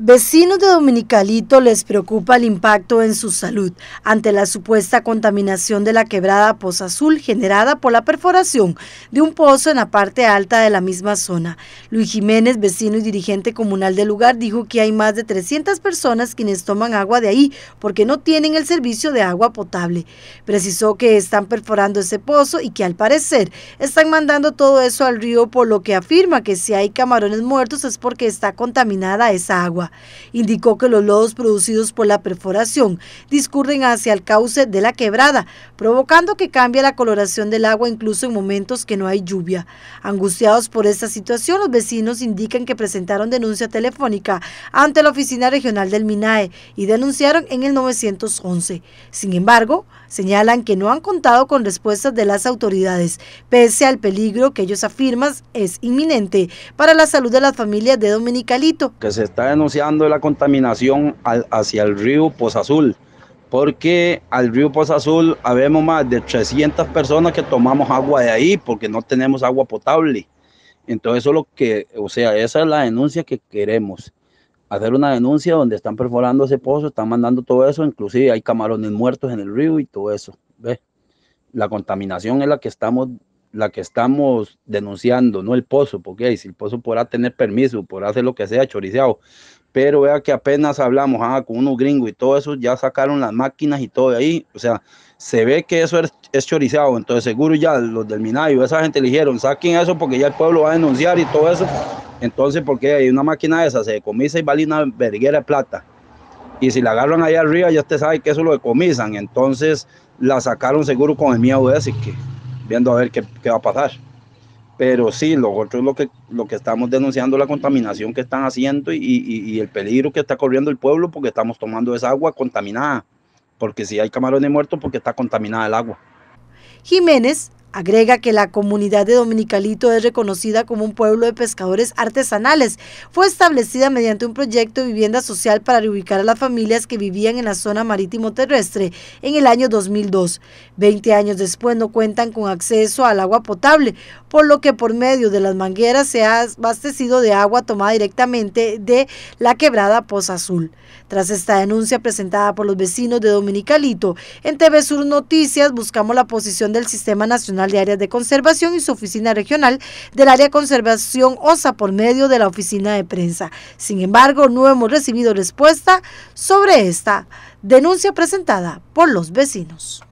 Vecinos de Dominicalito les preocupa el impacto en su salud ante la supuesta contaminación de la quebrada Poza Azul generada por la perforación de un pozo en la parte alta de la misma zona. Luis Jiménez, vecino y dirigente comunal del lugar, dijo que hay más de 300 personas quienes toman agua de ahí porque no tienen el servicio de agua potable. Precisó que están perforando ese pozo y que al parecer están mandando todo eso al río, por lo que afirma que si hay camarones muertos es porque está contaminada esa agua. Indicó que los lodos producidos por la perforación discurren hacia el cauce de la quebrada, provocando que cambie la coloración del agua incluso en momentos que no hay lluvia. Angustiados por esta situación, los vecinos indican que presentaron denuncia telefónica ante la Oficina Regional del MINAE y denunciaron en el 911. Sin embargo, señalan que no han contado con respuestas de las autoridades, pese al peligro que ellos afirman es inminente para la salud de las familias de Dominicalito. Que se está la contaminación hacia el río Pozazul, Azul, porque al río Pozazul, Azul habemos más de 300 personas que tomamos agua de ahí porque no tenemos agua potable. Entonces eso es lo que, o sea, esa es la denuncia que queremos. Hacer una denuncia donde están perforando ese pozo, están mandando todo eso, inclusive hay camarones muertos en el río y todo eso. ve, La contaminación es la que estamos la que estamos denunciando, no el pozo, porque si el pozo podrá tener permiso, podrá hacer lo que sea, choriceado, pero vea que apenas hablamos ah, con unos gringos y todo eso, ya sacaron las máquinas y todo de ahí, o sea, se ve que eso es, chorizado, entonces seguro ya los del Minayo, esa gente le dijeron, saquen eso porque ya el pueblo va a denunciar y todo eso, entonces porque hay una máquina de esa, se decomisa y vale una verguera de plata, y si la agarran allá arriba ya usted sabe que eso lo decomisan, entonces la sacaron seguro con el miedo de ese, que, viendo a ver qué, qué va a pasar pero sí, lo otro es lo que, lo que estamos denunciando, la contaminación que están haciendo y, y, el peligro que está corriendo el pueblo porque estamos tomando esa agua contaminada, porque si hay camarones muertos porque está contaminada el agua. Jiménez Agrega que la comunidad de Dominicalito es reconocida como un pueblo de pescadores artesanales. Fue establecida mediante un proyecto de vivienda social para reubicar a las familias que vivían en la zona marítimo terrestre en el año 2002. Veinte años después no cuentan con acceso al agua potable, por lo que por medio de las mangueras se ha abastecido de agua tomada directamente de la quebrada Poza Azul. Tras esta denuncia presentada por los vecinos de Dominicalito, en TV Sur Noticias buscamos la posición del Sistema Nacional de Áreas de Conservación y su oficina regional del Área de Conservación OSA por medio de la oficina de prensa. Sin embargo, no hemos recibido respuesta sobre esta denuncia presentada por los vecinos.